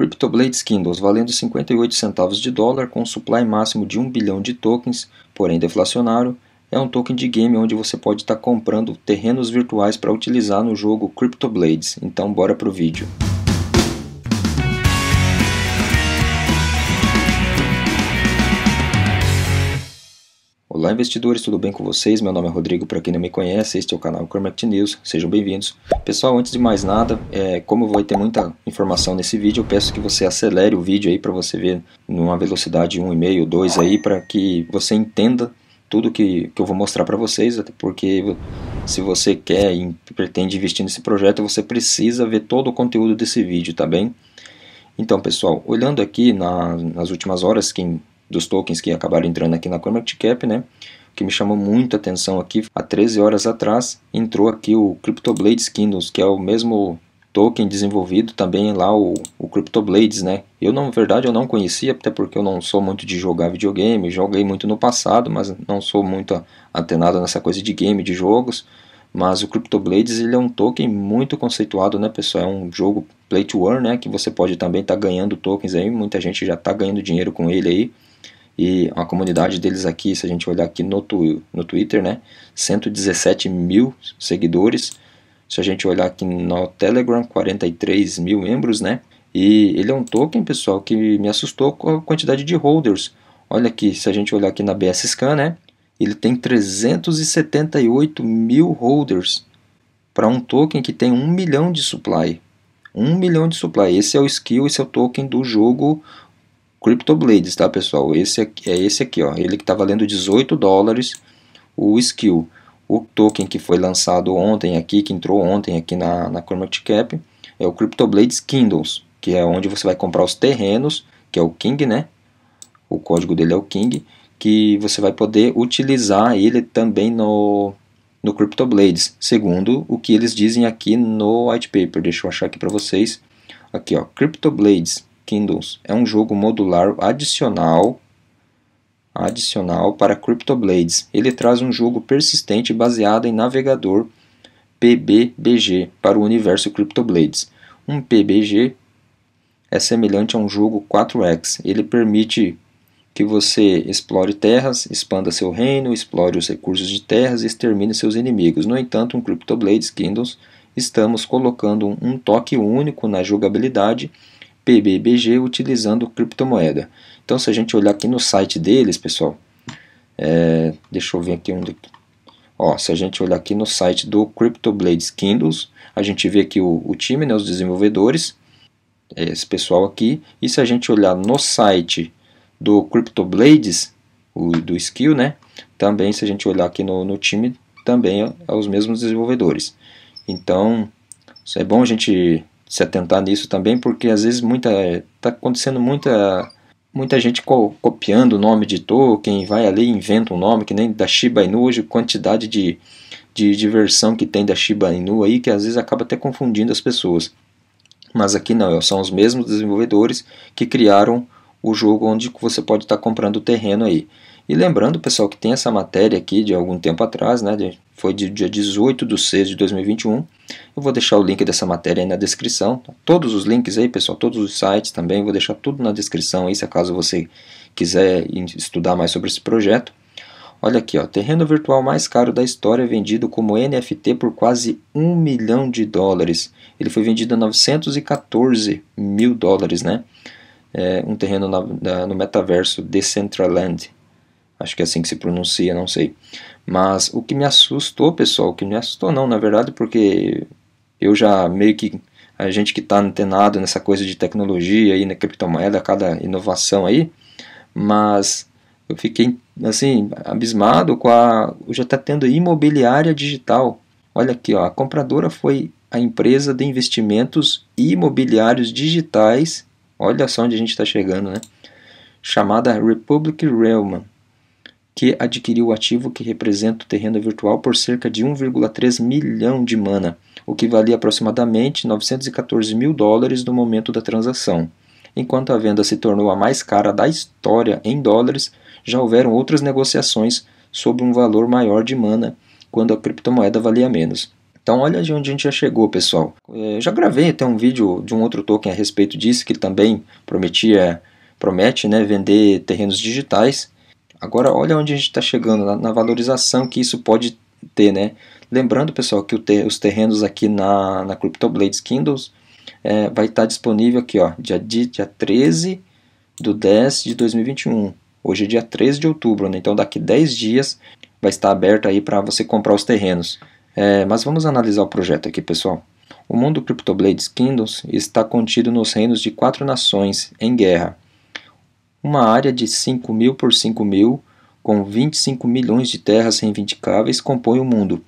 CryptoBlades Kindles valendo 58 centavos de dólar com um supply máximo de 1 bilhão de tokens, porém deflacionário, é um token de game onde você pode estar tá comprando terrenos virtuais para utilizar no jogo CryptoBlades. Então bora pro vídeo. Olá, investidores, tudo bem com vocês? Meu nome é Rodrigo. Para quem não me conhece, este é o canal Cormact News. Sejam bem-vindos. Pessoal, antes de mais nada, é, como vai ter muita informação nesse vídeo, eu peço que você acelere o vídeo aí para você ver numa velocidade 1,5, 2 aí, para que você entenda tudo que, que eu vou mostrar para vocês, até porque se você quer e pretende investir nesse projeto, você precisa ver todo o conteúdo desse vídeo, tá bem? Então, pessoal, olhando aqui na, nas últimas horas, quem dos tokens que acabaram entrando aqui na CoinMarketCap, né? O que me chamou muita atenção aqui, há 13 horas atrás, entrou aqui o CryptoBlades Kindles, que é o mesmo token desenvolvido também lá o, o CryptoBlades, né? Eu na verdade, eu não conhecia, até porque eu não sou muito de jogar videogame, joguei muito no passado, mas não sou muito antenado nessa coisa de game, de jogos. Mas o CryptoBlades ele é um token muito conceituado, né, pessoal? É um jogo play to earn, né? Que você pode também estar tá ganhando tokens aí. Muita gente já está ganhando dinheiro com ele aí. E a comunidade deles aqui, se a gente olhar aqui no, tu, no Twitter, né? 117 mil seguidores. Se a gente olhar aqui no Telegram, 43 mil membros, né? E ele é um token, pessoal, que me assustou com a quantidade de holders. Olha aqui, se a gente olhar aqui na BS Scan, né? Ele tem 378 mil holders para um token que tem 1 milhão de supply. 1 milhão de supply. Esse é o skill, esse é o token do jogo CryptoBlades, tá pessoal? Esse aqui, é esse aqui, ó. Ele que está valendo 18 dólares o skill. O token que foi lançado ontem aqui, que entrou ontem aqui na, na Cap, é o CryptoBlades Kindles, que é onde você vai comprar os terrenos, que é o King, né? O código dele é o King, que você vai poder utilizar ele também no, no CryptoBlades, segundo o que eles dizem aqui no white paper. Deixa eu achar aqui para vocês. Aqui, ó, CryptoBlades Kindles. É um jogo modular adicional adicional para CryptoBlades. Ele traz um jogo persistente baseado em navegador PBBG para o universo CryptoBlades. Um PBG é semelhante a um jogo 4X. Ele permite que você explore terras, expanda seu reino, explore os recursos de terras e extermine seus inimigos. No entanto, um CryptoBlades Kindles estamos colocando um toque único na jogabilidade PBBG utilizando criptomoeda. Então, se a gente olhar aqui no site deles, pessoal, é, deixa eu ver aqui um Ó, se a gente olhar aqui no site do CryptoBlades Kindles, a gente vê aqui o, o time, né, os desenvolvedores, é, esse pessoal aqui. E se a gente olhar no site do CryptoBlades, o, do Skill, né, também se a gente olhar aqui no, no time, também é, é os mesmos desenvolvedores. Então, isso é bom a gente se atentar nisso também, porque às vezes muita está acontecendo muita muita gente co copiando o nome de Tolkien, vai ali e inventa um nome que nem da Shiba Inu hoje, quantidade de de versão que tem da Shiba Inu aí que às vezes acaba até confundindo as pessoas. Mas aqui não, são os mesmos desenvolvedores que criaram o jogo onde você pode estar tá comprando o terreno aí. E lembrando, pessoal, que tem essa matéria aqui de algum tempo atrás, né? De, foi de dia 18 de 6 de 2021. Eu vou deixar o link dessa matéria aí na descrição. Tá? Todos os links aí, pessoal, todos os sites também, vou deixar tudo na descrição aí, se acaso você quiser estudar mais sobre esse projeto. Olha aqui, ó, terreno virtual mais caro da história vendido como NFT por quase 1 milhão de dólares. Ele foi vendido a 914 mil dólares, né? É, um terreno na, na, no metaverso Decentraland, Acho que é assim que se pronuncia, não sei. Mas o que me assustou, pessoal, o que me assustou não, na verdade, porque eu já meio que a gente que está antenado nessa coisa de tecnologia aí, na criptomoeda, cada inovação aí, mas eu fiquei assim abismado com a já está tendo imobiliária digital. Olha aqui, ó, a compradora foi a empresa de investimentos imobiliários digitais. Olha só onde a gente está chegando, né? Chamada Republic Realm que adquiriu o ativo que representa o terreno virtual por cerca de 1,3 milhão de mana, o que valia aproximadamente 914 mil dólares no momento da transação. Enquanto a venda se tornou a mais cara da história em dólares, já houveram outras negociações sobre um valor maior de mana quando a criptomoeda valia menos. Então olha de onde a gente já chegou, pessoal. Eu é, já gravei até um vídeo de um outro token a respeito disso, que também prometia, promete né, vender terrenos digitais. Agora olha onde a gente está chegando, na, na, valorização que isso pode ter, né? Lembrando, pessoal, que ter, os terrenos aqui na, na CryptoBlades Kindles é, vai estar tá disponível aqui, ó, dia, dia 13 do 10 de 2021. Hoje é dia 13 de outubro, né? Então daqui 10 dias vai estar aberto aí para você comprar os terrenos. É, mas vamos analisar o projeto aqui, pessoal. O mundo CryptoBlades Kindles está contido nos reinos de quatro nações em guerra – uma área de 5 mil por 5 mil, com 25 milhões de terras reivindicáveis, compõe o mundo.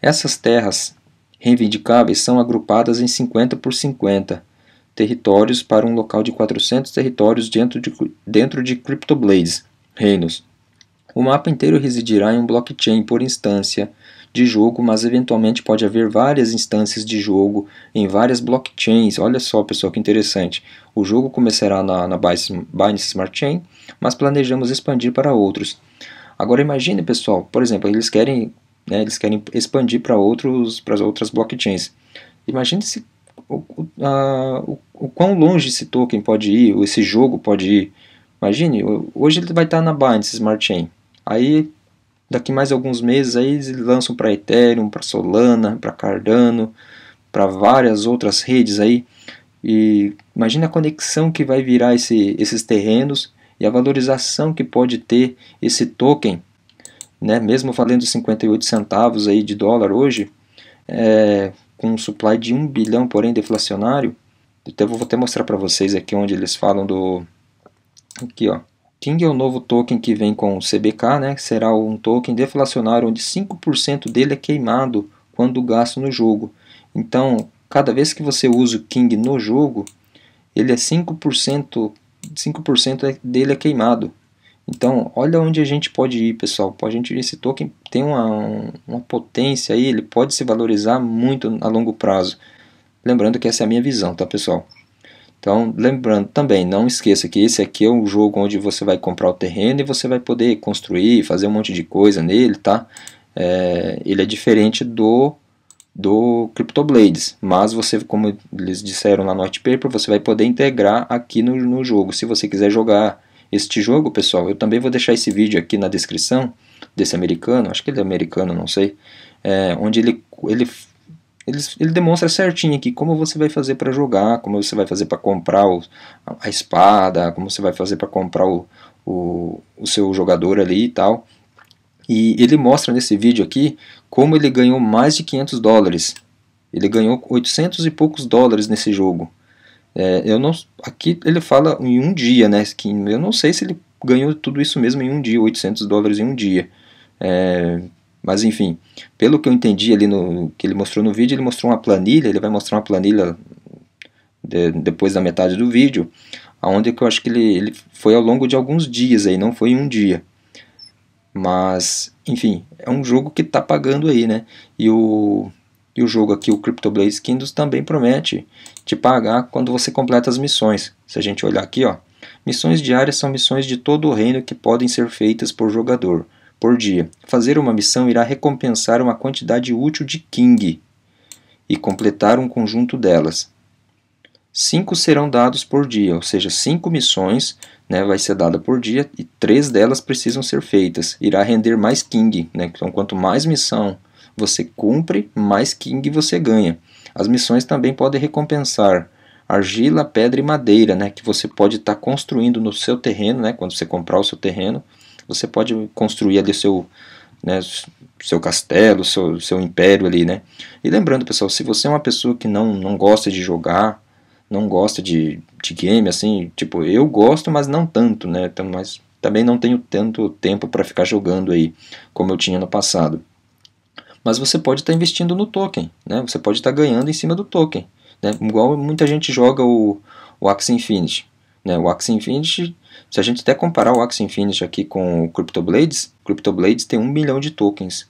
Essas terras reivindicáveis são agrupadas em 50 por 50 territórios para um local de 400 territórios dentro de, dentro de CryptoBlades, reinos. O mapa inteiro residirá em um blockchain por instância, de jogo, mas eventualmente pode haver várias instâncias de jogo em várias blockchains. Olha só, pessoal, que interessante. O jogo começará na, na Binance Smart Chain, mas planejamos expandir para outros. Agora imagine, pessoal, por exemplo, eles querem, né, eles querem expandir para outros, para outras blockchains. Imagine se o, a, o, o, quão longe esse token pode ir, ou esse jogo pode ir. Imagine, hoje ele vai estar na Binance Smart Chain. Aí daqui mais alguns meses aí eles lançam para Ethereum, para Solana, para Cardano, para várias outras redes aí. E imagina a conexão que vai virar esse, esses terrenos e a valorização que pode ter esse token, né? Mesmo valendo 58 centavos aí de dólar hoje, é, com um supply de 1 bilhão, porém deflacionário. Até então, vou até mostrar para vocês aqui onde eles falam do aqui, ó. King é o novo token que vem com o CBK, né, que será um token deflacionário onde 5% dele é queimado quando gasto no jogo. Então, cada vez que você usa o King no jogo, ele é 5%, 5% é, dele é queimado. Então, olha onde a gente pode ir, pessoal. A gente, esse token tem uma, uma potência aí, ele pode se valorizar muito a longo prazo. Lembrando que essa é a minha visão, tá, pessoal? Então, lembrando também, não esqueça que esse aqui é um jogo onde você vai comprar o terreno e você vai poder construir, fazer um monte de coisa nele, tá? É, ele é diferente do do CryptoBlades, mas você, como eles disseram na Note paper, você vai poder integrar aqui no, no jogo. Se você quiser jogar este jogo, pessoal, eu também vou deixar esse vídeo aqui na descrição desse americano, acho que ele é americano, não sei, é, onde ele, ele ele, ele demonstra certinho aqui como você vai fazer para jogar, como você vai fazer para comprar o, a espada, como você vai fazer para comprar o, o, o seu jogador ali e tal. E ele mostra nesse vídeo aqui como ele ganhou mais de 500 dólares. Ele ganhou 800 e poucos dólares nesse jogo. É, eu não, aqui ele fala em um dia, né? Que eu não sei se ele ganhou tudo isso mesmo em um dia, 800 dólares em um dia. É, mas enfim, pelo que eu entendi ali no que ele mostrou no vídeo, ele mostrou uma planilha, ele vai mostrar uma planilha de, depois da metade do vídeo, aonde que eu acho que ele, ele foi ao longo de alguns dias aí, não foi em um dia. Mas, enfim, é um jogo que tá pagando aí, né? E o, e o jogo aqui, o Blaze Kingdoms também promete te pagar quando você completa as missões. Se a gente olhar aqui, ó, missões diárias são missões de todo o reino que podem ser feitas por jogador por dia. Fazer uma missão irá recompensar uma quantidade útil de King e completar um conjunto delas. Cinco serão dados por dia, ou seja, cinco missões né, vai ser dada por dia e três delas precisam ser feitas. Irá render mais King. Né? Então, quanto mais missão você cumpre, mais King você ganha. As missões também podem recompensar argila, pedra e madeira, né, que você pode estar tá construindo no seu terreno, né, quando você comprar o seu terreno, você pode construir ali o seu, né, seu castelo, seu, seu império ali, né? E lembrando, pessoal, se você é uma pessoa que não, não gosta de jogar, não gosta de, de game, assim, tipo, eu gosto, mas não tanto, né? Então, mas também não tenho tanto tempo para ficar jogando aí, como eu tinha no passado. Mas você pode estar tá investindo no token, né? Você pode estar tá ganhando em cima do token, né? Igual muita gente joga o, o Axie Infinity, né? O Axie Infinity se a gente até comparar o Axie Infinity aqui com o CryptoBlades, CryptoBlades tem 1 milhão de tokens.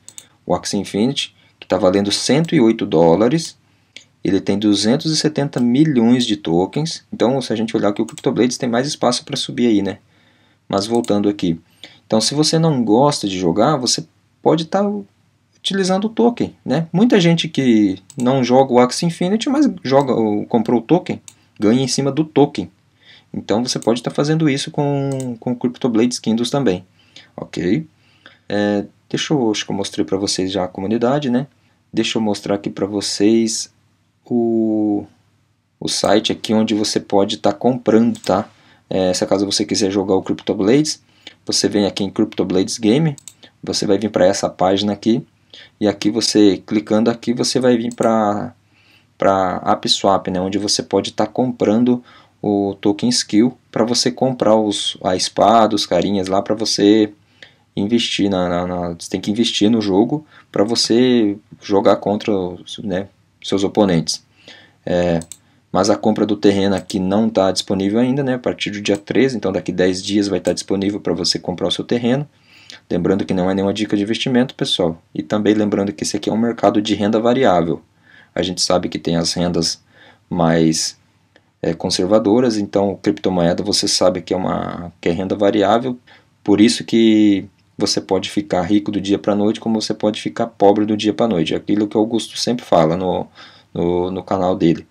O Axie Infinity, que está valendo 108 dólares, ele tem 270 milhões de tokens. Então, se a gente olhar aqui, o CryptoBlades tem mais espaço para subir aí, né? Mas voltando aqui. Então, se você não gosta de jogar, você pode estar tá utilizando o token, né? Muita gente que não joga o Axie Infinity, mas joga, comprou o token, ganha em cima do token. Então você pode estar tá fazendo isso com, com CryptoBlade Skindles também, ok? É, deixa eu, acho que eu mostrei para vocês já a comunidade, né? Deixa eu mostrar aqui para vocês o, o site aqui onde você pode estar tá comprando, tá? É, se acaso você quiser jogar o CryptoBlades, você vem aqui em CryptoBlades Game, você vai vir para essa página aqui, e aqui você, clicando aqui, você vai vir para AppSwap, né? Onde você pode estar tá comprando o token skill para você comprar os, a espada, os carinhas lá para você investir na, na, na, você tem que investir no jogo para você jogar contra os, né, seus oponentes. É, mas a compra do terreno aqui não está disponível ainda, né? A partir do dia 13, então daqui 10 dias vai estar tá disponível para você comprar o seu terreno. Lembrando que não é nenhuma dica de investimento, pessoal. E também lembrando que esse aqui é um mercado de renda variável. A gente sabe que tem as rendas mais é, conservadoras, então criptomoeda você sabe que é uma que é renda variável, por isso que você pode ficar rico do dia para a noite, como você pode ficar pobre do dia para a noite. É aquilo que o Augusto sempre fala no, no, no canal dele.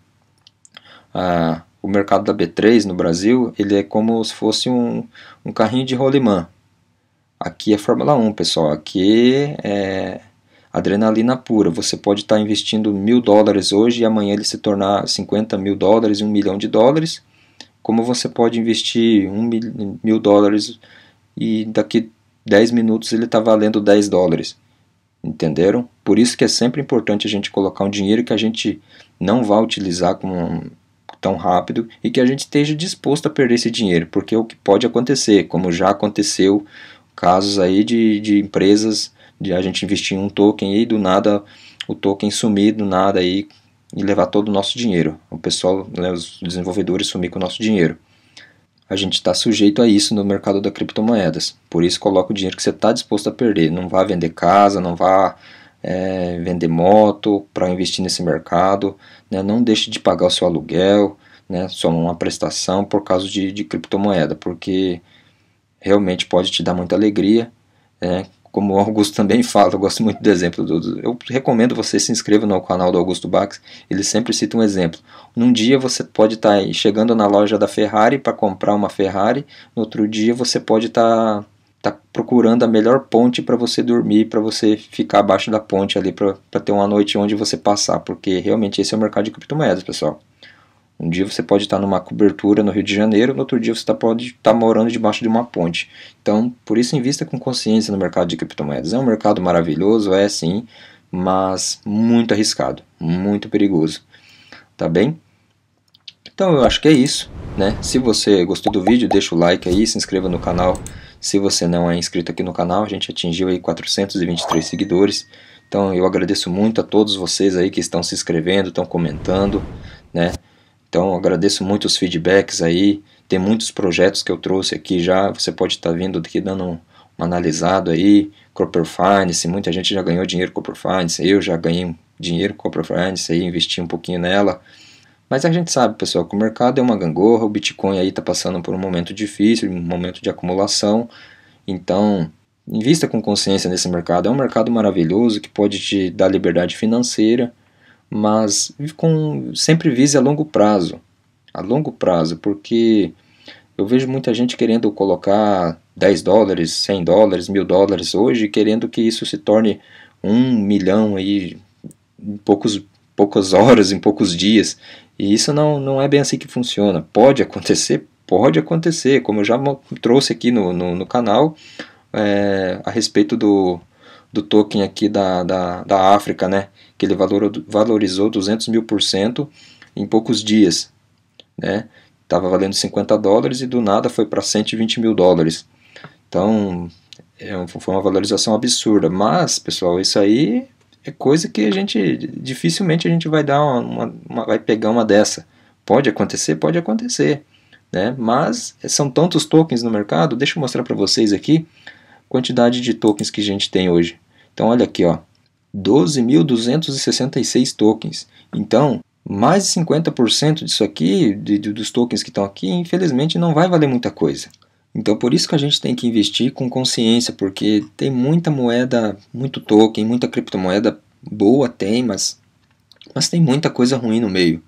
Ah, o mercado da B3 no Brasil, ele é como se fosse um, um carrinho de rolimã. Aqui é Fórmula 1, pessoal. Aqui é Adrenalina pura. Você pode estar investindo mil dólares hoje e amanhã ele se tornar 50 mil dólares e um milhão de dólares. Como você pode investir um mil, mil dólares e daqui 10 minutos ele está valendo 10 dólares. Entenderam? Por isso que é sempre importante a gente colocar um dinheiro que a gente não vai utilizar com, tão rápido e que a gente esteja disposto a perder esse dinheiro, porque é o que pode acontecer, como já aconteceu casos aí de, de empresas de a gente investir em um token e do nada o token sumir do nada aí e levar todo o nosso dinheiro. O pessoal, né, os desenvolvedores sumir com o nosso dinheiro. A gente está sujeito a isso no mercado da criptomoedas. Por isso coloca o dinheiro que você está disposto a perder. Não vá vender casa, não vá é, vender moto para investir nesse mercado. Né? Não deixe de pagar o seu aluguel, né? só uma prestação por causa de, de criptomoeda, porque realmente pode te dar muita alegria. Né? como o Augusto também fala, eu gosto muito do exemplo. Do, eu recomendo você se inscreva no canal do Augusto Bax, ele sempre cita um exemplo. Num dia você pode estar tá chegando na loja da Ferrari para comprar uma Ferrari, no outro dia você pode estar tá, tá procurando a melhor ponte para você dormir, para você ficar abaixo da ponte ali, para ter uma noite onde você passar, porque realmente esse é o mercado de criptomoedas, pessoal. Um dia você pode estar numa cobertura no Rio de Janeiro, no outro dia você tá, pode estar tá morando debaixo de uma ponte. Então, por isso, invista com consciência no mercado de criptomoedas. É um mercado maravilhoso, é sim, mas muito arriscado, muito perigoso. Tá bem? Então, eu acho que é isso. Né? Se você gostou do vídeo, deixa o like aí, se inscreva no canal. Se você não é inscrito aqui no canal, a gente atingiu aí 423 seguidores. Então, eu agradeço muito a todos vocês aí que estão se inscrevendo, estão comentando, né? Então agradeço muito os feedbacks aí. Tem muitos projetos que eu trouxe aqui já. Você pode estar tá vindo aqui dando um, um analisado aí. Copper Finance, muita gente já ganhou dinheiro com Copper Finance. Eu já ganhei dinheiro com Copper Finance aí, investi um pouquinho nela. Mas a gente sabe, pessoal, que o mercado é uma gangorra. O Bitcoin aí está passando por um momento difícil, um momento de acumulação. Então, invista com consciência nesse mercado. É um mercado maravilhoso que pode te dar liberdade financeira mas com, sempre vise a longo prazo. A longo prazo, porque eu vejo muita gente querendo colocar 10 dólares, 100 dólares, 1000 dólares hoje, querendo que isso se torne um milhão aí em poucos, poucas horas, em poucos dias. E isso não, não é bem assim que funciona. Pode acontecer? Pode acontecer. Como eu já trouxe aqui no, no, no canal, é, a respeito do, do token aqui da, da, da África, né? que ele valorizou 200 mil por cento em poucos dias. Né? Tava valendo 50 dólares e do nada foi para 120 mil dólares. Então, é um, foi uma valorização absurda. Mas, pessoal, isso aí é coisa que a gente dificilmente a gente vai dar uma, uma, uma, vai pegar uma dessa. Pode acontecer, pode acontecer, né? Mas são tantos tokens no mercado. Deixa eu mostrar para vocês aqui quantidade de tokens que a gente tem hoje. Então olha aqui, ó. 12.266 tokens. Então, mais de 50% disso aqui, de, dos tokens que estão aqui, infelizmente não vai valer muita coisa. Então, por isso que a gente tem que investir com consciência, porque tem muita moeda, muito token, muita criptomoeda boa tem, mas, mas tem muita coisa ruim no meio.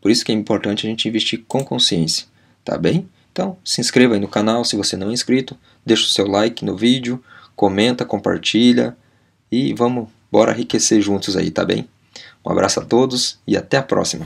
Por isso que é importante a gente investir com consciência, tá bem? Então, se inscreva aí no canal se você não é inscrito, deixa o seu like no vídeo, comenta, compartilha e vamos Bora enriquecer juntos aí, tá bem? Um abraço a todos e até a próxima!